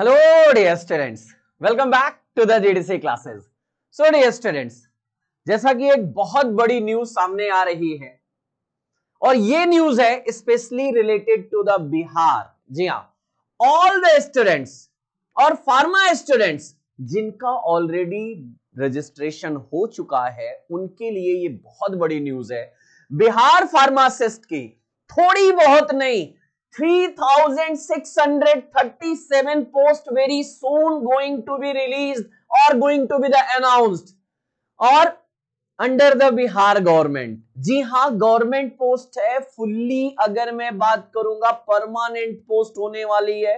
hello dear students welcome back to the GDC classes so dear students जैसा कि एक बहुत बड़ी न्यूज सामने आ रही है और ये न्यूज है specially related to the Bihar जी हाँ ऑल द स्टूडेंट्स और फार्मा स्टूडेंट्स जिनका ऑलरेडी रजिस्ट्रेशन हो चुका है उनके लिए ये बहुत बड़ी न्यूज है बिहार फार्मासिस्ट की थोड़ी बहुत नहीं 3,637 posts very soon going to be released or going to be the announced or under the Bihar government जी हाँ गवर्नमेंट पोस्ट है फुल्ली अगर मैं बात करूंगा परमानेंट पोस्ट होने वाली है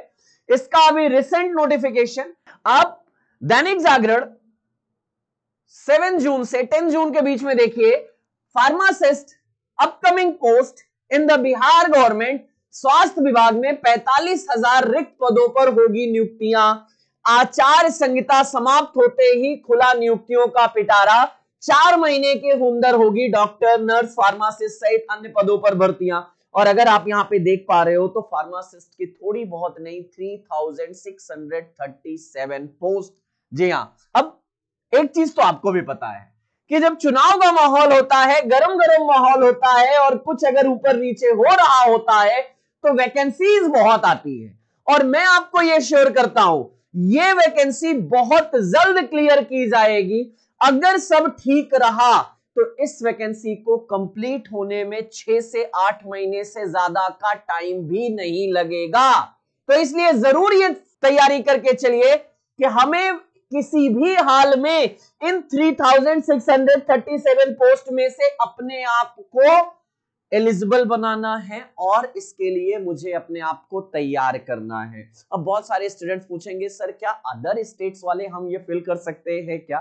इसका अभी रिसेंट नोटिफिकेशन आप दैनिक जागरण 7 जून से 10 जून के बीच में देखिए pharmacist upcoming post in the Bihar government स्वास्थ्य विभाग में पैतालीस हजार रिक्त पदों पर होगी नियुक्तियां आचार संहिता समाप्त होते ही खुला नियुक्तियों का पिटारा चार महीने के होमदर होगी डॉक्टर नर्स फार्मासिस्ट सहित अन्य पदों पर भर्तियां और अगर आप यहां पे देख पा रहे हो तो फार्मासिस्ट की थोड़ी बहुत नहीं सेवन पोस्ट जी हाँ अब एक चीज तो आपको भी पता है कि जब चुनाव का माहौल होता है गरम गरम माहौल होता है और कुछ अगर ऊपर नीचे हो रहा होता है तो वैकेंसीज बहुत आती है और मैं आपको ये श्योर करता हूं ये वैकेंसी बहुत जल्द क्लियर की जाएगी अगर सब ठीक रहा तो इस वैकेंसी को कंप्लीट होने में छह से आठ महीने से ज्यादा का टाइम भी नहीं लगेगा तो इसलिए जरूर ये तैयारी करके चलिए कि हमें किसी भी हाल में इन 3637 पोस्ट में से अपने आप को एलिजिबल बनाना है और इसके लिए मुझे अपने आप को तैयार करना है अब बहुत सारे स्टूडेंट्स पूछेंगे सर क्या अदर स्टेट्स वाले हम ये फिल कर सकते हैं क्या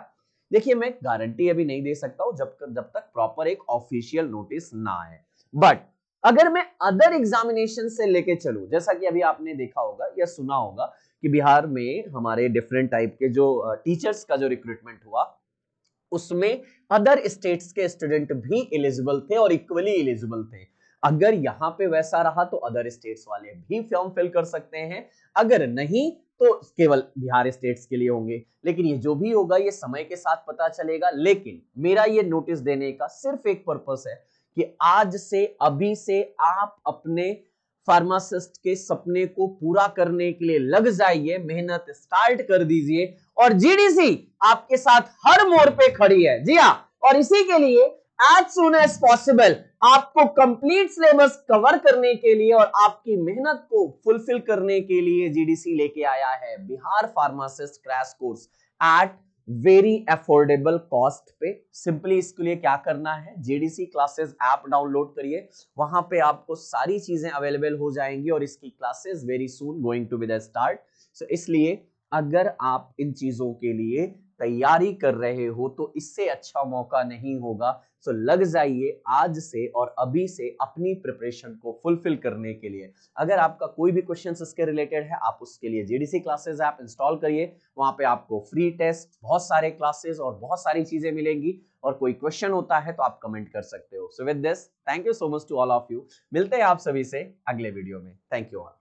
देखिए मैं गारंटी अभी नहीं दे सकता हूं जब जब तक प्रॉपर एक ऑफिशियल नोटिस ना आए बट अगर मैं अदर एग्जामिनेशन से लेके चलू जैसा कि अभी आपने देखा होगा या सुना होगा कि बिहार में हमारे डिफरेंट टाइप के जो टीचर्स का जो रिक्रूटमेंट हुआ उसमें अदर स्टेट्स के स्टूडेंट भी एलिजिबल थे और इक्वली एलिजिबल थे अगर यहाँ पे वैसा रहा तो अदर स्टेट्स वाले भी फॉर्म फिल कर सकते हैं अगर नहीं तो केवल बिहार स्टेट्स के लिए होंगे लेकिन ये जो भी होगा ये समय के साथ पता चलेगा लेकिन मेरा ये नोटिस देने का सिर्फ एक पर्पस है कि आज से अभी से आप अपने फार्मासिस्ट के सपने को पूरा करने के लिए लग जाइए मेहनत स्टार्ट कर दीजिए और जीडीसी आपके साथ हर मोड़ पे खड़ी है जी हाँ और इसी के लिए एज सुन एज पॉसिबल आपको कंप्लीट सिलेबस कवर करने के लिए और आपकी मेहनत को फुलफिल करने के लिए जीडीसी लेके आया है Bihar pharmacist crash course at very affordable cost पे सिंपली इसके लिए क्या करना है जेडीसी क्लासेस ऐप डाउनलोड करिए वहां पे आपको सारी चीजें अवेलेबल हो जाएंगी और इसकी classes very soon going to be the start so इसलिए अगर आप इन चीजों के लिए तैयारी कर रहे हो तो इससे अच्छा मौका नहीं होगा सो so, लग जाइए आज से और अभी से अपनी प्रिपरेशन को फुलफिल करने के लिए अगर आपका कोई भी क्वेश्चन इसके रिलेटेड है आप उसके लिए जेडीसी क्लासेस ऐप इंस्टॉल करिए वहां पे आपको फ्री टेस्ट बहुत सारे क्लासेस और बहुत सारी चीजें मिलेंगी और कोई क्वेश्चन होता है तो आप कमेंट कर सकते हो so with this thank you so much to all of you मिलते हैं आप सभी से अगले वीडियो में थैंक यू ऑल